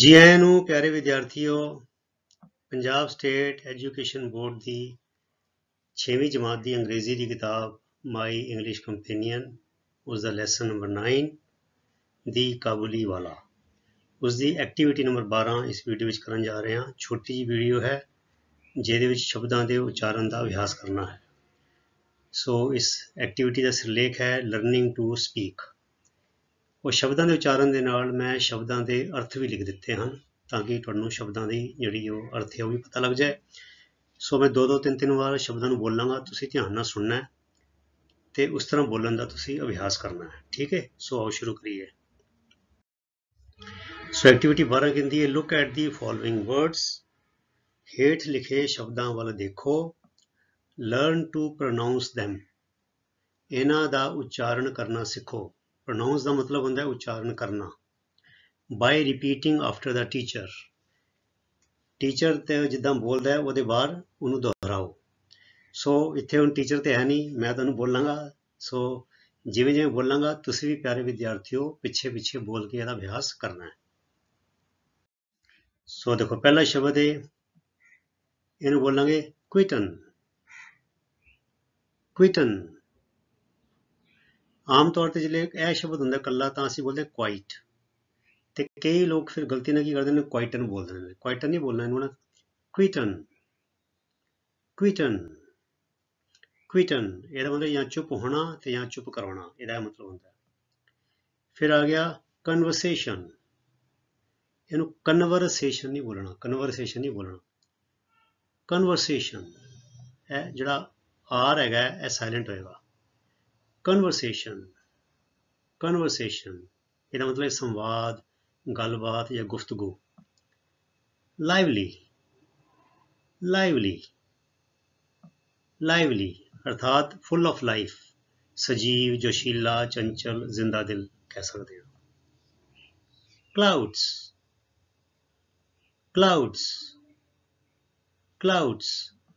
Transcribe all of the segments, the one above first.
ਜੀ ਆਇਆਂ ਨੂੰ ਪਿਆਰੇ ਵਿਦਿਆਰਥੀਓ ਪੰਜਾਬ ਸਟੇਟ ਐਜੂਕੇਸ਼ਨ ਬੋਰਡ ਦੀ 6ਵੀਂ ਜਮਾਤ ਦੀ ਅੰਗਰੇਜ਼ੀ ਦੀ ਕਿਤਾਬ ਮਾਈ ਇੰਗਲਿਸ਼ ਕੰਪੈਨੀਅਨ ਉਸ ਦਾ ਲੈਸਨ ਨੰਬਰ 9 ਦੀ ਕਾਬੁਲੀ ਵਾਲਾ ਉਸ ਦੀ ਐਕਟੀਵਿਟੀ ਨੰਬਰ 12 ਇਸ ਵੀਡੀਓ ਵਿੱਚ ਕਰਨ ਜਾ ਰਹੇ ਹਾਂ ਛੋਟੀ ਜੀ ਵੀਡੀਓ ਹੈ ਜਿਹਦੇ ਵਿੱਚ ਸ਼ਬਦਾਂ ਦੇ ਉਚਾਰਨ ਦਾ ਅਭਿਆਸ ਕਰਨਾ ਹੈ ਸੋ ਇਸ ਐਕਟੀਵਿਟੀ ਦਾ ਸਿਰਲੇਖ ਹੈ ਲਰਨਿੰਗ ਟੂ ਸਪੀਕ ਉਹ ਸ਼ਬਦਾਂ ਦੇ ਉਚਾਰਨ ਦੇ ਨਾਲ ਮੈਂ ਸ਼ਬਦਾਂ ਦੇ ਅਰਥ ਵੀ ਲਿਖ ਦਿੱਤੇ ਹਨ ਤਾਂ ਕਿ ਤੁਹਾਨੂੰ ਸ਼ਬਦਾਂ ਦੀ ਜਿਹੜੀ ਉਹ ਅਰਥ ਹੈ ਉਹ ਵੀ ਪਤਾ ਲੱਗ ਜਾਏ ਸੋ ਮੈਂ ਦੋ ਦੋ ਤਿੰਨ ਤਿੰਨ ਵਾਰ ਸ਼ਬਦਾਂ ਨੂੰ ਬੋਲਾਂਗਾ ਤੁਸੀਂ ਧਿਆਨ ਨਾਲ ਸੁਣਨਾ ਹੈ ਤੇ ਉਸ ਤਰ੍ਹਾਂ ਬੋਲਣ ਦਾ ਤੁਸੀਂ ਅਭਿਆਸ ਕਰਨਾ ਹੈ ਠੀਕ ਹੈ ਸੋ ਆਓ ਸ਼ੁਰੂ ਕਰੀਏ ਸੋ ਐਕਟੀਵਿਟੀ 12 ਕਹਿੰਦੀ ਹੈ look at the following words ਹੇਠ ਲਿਖੇ ਸ਼ਬਦਾਂ ਵੱਲ ਦੇਖੋ ਲਰਨ ਟੂ ਪ੍ਰੋਨਾਉਂਸ them ਇਹਨਾਂ ਦਾ ਉਚਾਰਨ ਕਰਨਾ ਸਿੱਖੋ ਪ੍ਰੋਨਾਉਂਸ ਦਾ ਮਤਲਬ ਹੁੰਦਾ ਹੈ ਉਚਾਰਨ ਕਰਨਾ by repeating after the teacher teacher ਤੇ ਜਿੱਦਾਂ ਬੋਲਦਾ ਹੈ ਉਹਦੇ ਬਾਅਦ ਉਹਨੂੰ ਦੁਹਰਾਓ ਸੋ ਇੱਥੇ ਹੁਣ ਟੀਚਰ ਤੇ ਹੈ ਨਹੀਂ ਮੈਂ ਤੁਹਾਨੂੰ ਬੋਲਾਂਗਾ ਸੋ ਜਿਵੇਂ ਜਿਵੇਂ ਬੋਲਾਂਗਾ ਤੁਸੀਂ ਵੀ ਪਿਆਰੇ ਵਿਦਿਆਰਥੀਓ ਪਿੱਛੇ ਪਿੱਛੇ ਬੋਲ ਕੇ ਇਹਦਾ ਅਭਿਆਸ ਕਰਨਾ ਹੈ ਸੋ ਦੇਖੋ ਪਹਿਲਾ ਸ਼ਬਦ ਹੈ ਇਹਨੂੰ ਬੋਲਾਂਗੇ ਕੁਇਟਨ ਕੁਇਟਨ ਆਮ ਤੌਰ ਤੇ ਜਿਹੜੇ ਇਹ ਸ਼ਬਦ ਹੁੰਦਾ ਕੱਲਾ ਤਾਂ ਅਸੀਂ ਬੋਲਦੇ ਕੁਆਇਟ ਤੇ ਕਈ ਲੋਕ ਫਿਰ ਗਲਤੀ ਨਾਲ ਕੀ ਕਰਦੇ ਨੇ ਕੁਆਇਟਨ ਬੋਲ ਦਿੰਦੇ ਨੇ ਕੁਆਇਟਨ ਨਹੀਂ ਬੋਲਣਾ ਇਹਨੂੰ ਨਾ ਕੁਇਟਨ ਕੁਇਟਨ ਕੁਇਟਨ ਇਹਦਾ ਮਤਲਬ ਜਾਂ ਚੁੱਪ ਹੋਣਾ ਤੇ ਜਾਂ ਚੁੱਪ ਕਰਾਉਣਾ ਇਹਦਾ ਮਤਲਬ ਹੁੰਦਾ ਫਿਰ ਆ ਗਿਆ ਕਨਵਰਸੇਸ਼ਨ ਇਹਨੂੰ ਕਨਵਰਸੇਸ਼ਨ ਨਹੀਂ ਬੋਲਣਾ ਕਨਵਰਸੇਸ਼ਨ ਨਹੀਂ ਬੋਲਣਾ ਕਨਵਰਸੇਸ਼ਨ ਹੈ ਜਿਹੜਾ ਆਰ ਹੈਗਾ ਇਹ ਸਾਇਲੈਂਟ ਹੋਏਗਾ कन्वर्सेशन कन्वर्सेशन ਇਹਦਾ मतलब संवाद गलबात या गुफ्तगु लाइवली लाइवली लाइवली अर्थात फुल ऑफ लाइफ सजीव जोशीला चंचल जिंदा दिल कह सकते हैं क्लाउड्स क्लाउड्स क्लाउड्स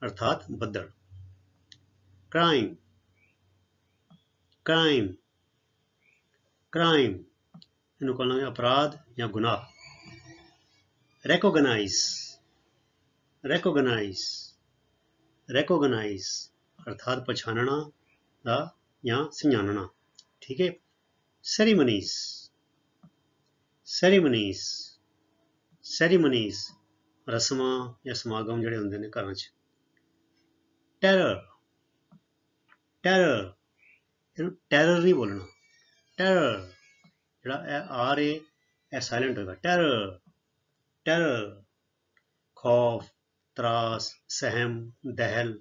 अर्थात बदल क्राइम ਕ੍ਰਾਈਮ ਕ੍ਰਾਈਮ ਇਹਨੂੰ ਕਹਿੰਦੇ ਆ ਅਪਰਾਧ ਜਾਂ ਗੁਨਾਹ ਰੈਕੋਗਨਾਈਜ਼ ਰੈਕੋਗਨਾਈਜ਼ ਰੈਕੋਗਨਾਈਜ਼ ਅਰਥਾਤ ਪਛਾਣਨਾ ਦਾ ਜਾਂ ਸਿਮਾਨਣਾ ਠੀਕ ਹੈ ਸੈਰੀਮਨੀਜ਼ ਸੈਰੀਮਨੀਜ਼ ਸੈਰੀਮਨੀਜ਼ ਰਸਮਾਂ ਜਾਂ ਸਮਾਗਮ ਜਿਹੜੇ ਹੁੰਦੇ ਨੇ ਘਰਾਂ 'ਚ ਟੈਰਰ ਟੈਰਰ ਇਹਨੂੰ ਟੈਰਰ ਨਹੀਂ ਬੋਲਣਾ ਟੈਰਰ ਜਿਹੜਾ ਐ ਆਰ ਏ ਐ ਸਾਇਲੈਂਟ ਹੋਏਗਾ ਟੈਰਰ ਟੈਰਰ ਖੌਫ ਤਰਾਸ ਸਹਿਮ ਦਹਿਲ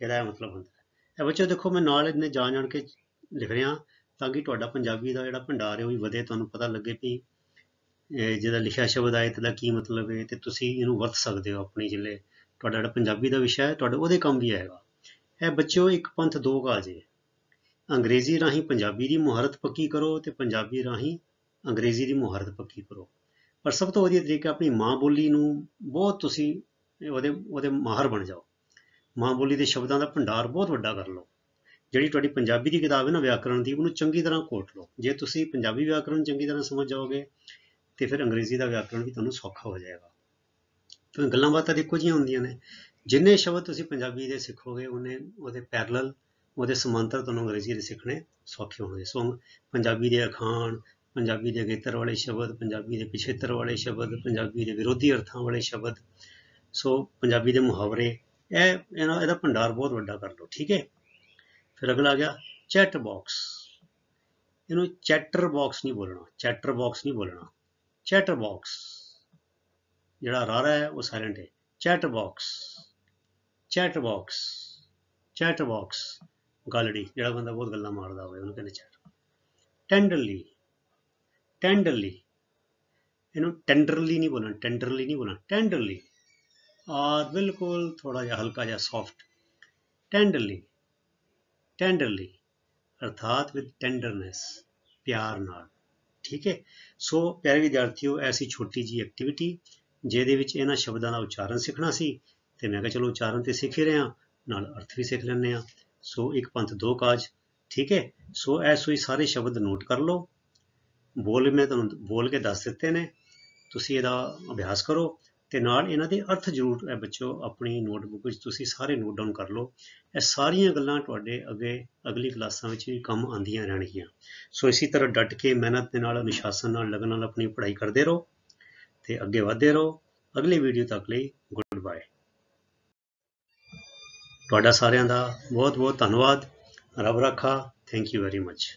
ਇਹਦਾ ਮਤਲਬ ਹੁੰਦਾ ਹੈ ਇਹ ਬੱਚੇ ਦੇਖੋ ਮੈਂ ਨਾਲ ਇਹਨੇ ਜਾਣ ਜਾਣ ਕੇ ਲਿਖ ਰਿਹਾ ਤਾਂ ਕਿ ਤੁਹਾਡਾ ਪੰਜਾਬੀ ਦਾ ਜਿਹੜਾ ਭੰਡਾਰ ਹੈ ਉਹ ਵੀ ਵਧੇ ਤੁਹਾਨੂੰ ਪਤਾ ਲੱਗੇ ਵੀ ਜਿਹਦਾ ਲਿਖਿਆ ਸ਼ਬਦ ਆਇਆ ਇਹਦਾ ਕੀ ਮਤਲਬ ਹੈ ਤੇ ਤੁਸੀਂ ਇਹਨੂੰ ਵਰਤ ਸਕਦੇ ਹੋ ਆਪਣੀ ਜਿਲੇ ਤੁਹਾਡਾ ਜਿਹੜਾ ਪੰਜਾਬੀ ਦਾ ਵਿਸ਼ਾ ਹੈ ਤੁਹਾਡੇ ਉਹਦੇ ਕੰਮ ਵੀ ਆਏਗਾ ਇਹ ਬੱਚਿਓ ਇੱਕ ਪੰਥ ਦੋ ਕਾਜ ਅੰਗਰੇਜ਼ੀ ਰਾਹੀਂ ਪੰਜਾਬੀ ਦੀ ਮੁਹਾਰਤ ਪੱਕੀ ਕਰੋ ਤੇ ਪੰਜਾਬੀ ਰਾਹੀਂ ਅੰਗਰੇਜ਼ੀ ਦੀ ਮੁਹਾਰਤ ਪੱਕੀ ਕਰੋ ਪਰ ਸਭ ਤੋਂ ਵਧੀਆ ਤਰੀਕਾ ਆਪਣੀ ਮਾਂ ਬੋਲੀ ਨੂੰ ਬਹੁਤ ਤੁਸੀਂ ਉਹਦੇ ਉਹਦੇ ਮਾਹਰ ਬਣ ਜਾਓ ਮਾਂ ਬੋਲੀ ਦੇ ਸ਼ਬਦਾਂ ਦਾ ਭੰਡਾਰ ਬਹੁਤ ਵੱਡਾ ਕਰ ਲਓ ਜਿਹੜੀ ਤੁਹਾਡੀ ਪੰਜਾਬੀ ਦੀ ਕਿਤਾਬ ਹੈ ਨਾ ਵਿਆਕਰਣ ਦੀ ਉਹਨੂੰ ਚੰਗੀ ਤਰ੍ਹਾਂ ਕੋਟ ਲਓ ਜੇ ਤੁਸੀਂ ਪੰਜਾਬੀ ਵਿਆਕਰਣ ਚੰਗੀ ਤਰ੍ਹਾਂ ਸਮਝ ਜਾਓਗੇ ਤੇ ਫਿਰ ਅੰਗਰੇਜ਼ੀ ਦਾ ਵਿਆਕਰਣ ਵੀ ਤੁਹਾਨੂੰ ਸੌਖਾ ਹੋ ਜਾਏਗਾ ਤਾਂ ਗੱਲਾਂ ਬਾਤਾਂ ਦੇਖੋ ਜੀਆਂ ਹੁੰਦੀਆਂ ਨੇ ਜਿੰਨੇ ਸ਼ਬਦ ਤੁਸੀਂ ਪੰਜਾਬੀ ਦੇ ਸਿੱਖੋਗੇ ਉਹਨੇ ਉਹਦੇ ਪੈਰਲਲ ਉਹਦੇ ਸਮਾਂਤਰ ਤੋਂ ਅੰਗਰੇਜ਼ੀ ਦੇ ਸਿੱਖਣੇ ਸੌਖੇ ਹੋਣਗੇ ਸੋ ਪੰਜਾਬੀ ਦੇ ਅਖਾਣ ਪੰਜਾਬੀ ਦੇ ਅਗੇਤਰ ਵਾਲੇ ਸ਼ਬਦ ਪੰਜਾਬੀ ਦੇ ਪਿਛੇਤਰ ਵਾਲੇ ਸ਼ਬਦ ਪੰਜਾਬੀ ਦੇ ਵਿਰੋਧੀ ਅਰਥਾਂ ਵਾਲੇ ਸ਼ਬਦ ਸੋ ਪੰਜਾਬੀ ਦੇ ਮੁਹਾਵਰੇ ਇਹ ਇਹਨਾਂ ਇਹਦਾ ਭੰਡਾਰ ਬਹੁਤ ਵੱਡਾ ਕਰ ਲਓ ਠੀਕ ਹੈ ਫਿਰ ਅਗਲਾ ਆ ਗਿਆ ਚੈਟ ਬਾਕਸ ਇਹਨੂੰ ਚੈਟਰ ਬਾਕਸ ਨਹੀਂ ਬੋਲਣਾ ਚੈਟਰ ਬਾਕਸ ਨਹੀਂ ਬੋਲਣਾ ਚੈਟਰ ਬਾਕਸ ਜਿਹੜਾ ਰਾਰਾ ਹੈ ਉਹ ਸਾਇਲੈਂਟ ਹੈ chat box chat box chat box ਗਾਲੜੀ ਜਿਹੜਾ ਬੰਦਾ ਬਹੁਤ ਗੱਲਾਂ ਮਾਰਦਾ ਹੋਵੇ ਉਹਨੂੰ ਕਹਿੰਦੇ ਚੈਟਰ ਟੈਂਡਰਲੀ ਟੈਂਡਰਲੀ ਇਹਨੂੰ ਟੈਂਡਰਲੀ ਨਹੀਂ ਬੋਲਣਾ ਟੈਂਡਰਲੀ ਨਹੀਂ ਬੋਲਣਾ ਟੈਂਡਰਲੀ ਆ ਬਿਲਕੁਲ ਥੋੜਾ ਜਿਹਾ ਹਲਕਾ ਜਿਹਾ ਸੌਫਟ ਟੈਂਡਰਲੀ ਟੈਂਡਰਲੀ ਅਰਥਾਤ ਵਿਦ ਟੈਂਡਰਨੈਸ ਪਿਆਰ ਨਾਲ ਠੀਕ ਹੈ ਸੋ ਪਿਆਰੇ ਵਿਦਿਆਰਥੀਓ ਐਸੀ ਛੋਟੀ ਜੀ ਐਕਟੀਵਿਟੀ ਜਿਹਦੇ ਵਿੱਚ ਇਹਨਾਂ ਸ਼ਬਦਾਂ ਦਾ ਉਚਾਰਨ ਸਿੱਖਣਾ ਸੀ ਤੇ ਮੈਂ ਕਿਹਾ ਚਲੋ ਉਚਾਰਨ ਤੇ ਸਿੱਖ ਹੀ ਰਹੇ ਹਾਂ ਨਾਲ ਅਰਥ ਵੀ ਸਿੱਖ ਲੈਣੇ ਆ ਸੋ ਇੱਕ ਪੰਥ ਦੋ ਕਾਜ ਠੀਕ ਹੈ ਸੋ ਐ ਸੋਈ ਸਾਰੇ ਸ਼ਬਦ ਨੋਟ ਕਰ ਲਓ ਬੋਲ ਮੈਂ ਤੁਹਾਨੂੰ ਬੋਲ ਕੇ ਦੱਸ ਦਿੱਤੇ ਨੇ ਤੁਸੀਂ ਇਹਦਾ ਅਭਿਆਸ ਕਰੋ ਤੇ ਨਾਲ ਇਹਨਾਂ ਦੇ ਅਰਥ ਜ਼ਰੂਰ ਹੈ ਬੱਚੋ ਆਪਣੀ ਨੋਟਬੁੱਕ ਵਿੱਚ ਤੁਸੀਂ ਸਾਰੇ ਨੋਟ ਡਾਊਨ ਕਰ ਲਓ ਇਹ ਸਾਰੀਆਂ ਗੱਲਾਂ ਤੁਹਾਡੇ ਅੱਗੇ ਅਗਲੀ ਕਲਾਸਾਂ ਵਿੱਚ ਵੀ ਕੰਮ ਆਉਂਦੀਆਂ ਰਹਿਣਗੀਆਂ ਸੋ ਇਸੇ ਤਰ੍ਹਾਂ ਡਟ ਕੇ ਮਿਹਨਤ ਦੇ ਨਾਲ ਅਨੁਸ਼ਾਸਨ ਨਾਲ ਲਗਨ ਨਾਲ ਆਪਣੀ ਪੜ੍ਹਾਈ ਕਰਦੇ ਰਹੋ ਤੇ ਅੱਗੇ ਵਧਦੇ ਰਹੋ ਅਗਲੀ ਵੀਡੀਓ ਤੱਕ ਲਈ ਗੁੱਡ ਬਾਏ ਤੁਹਾਡਾ ਸਾਰਿਆਂ ਦਾ ਬਹੁਤ ਬਹੁਤ ਧੰਨਵਾਦ ਰੱਬ ਰੱਖਾ ਥੈਂਕ ਯੂ ਵੈਰੀ ਮੱਚ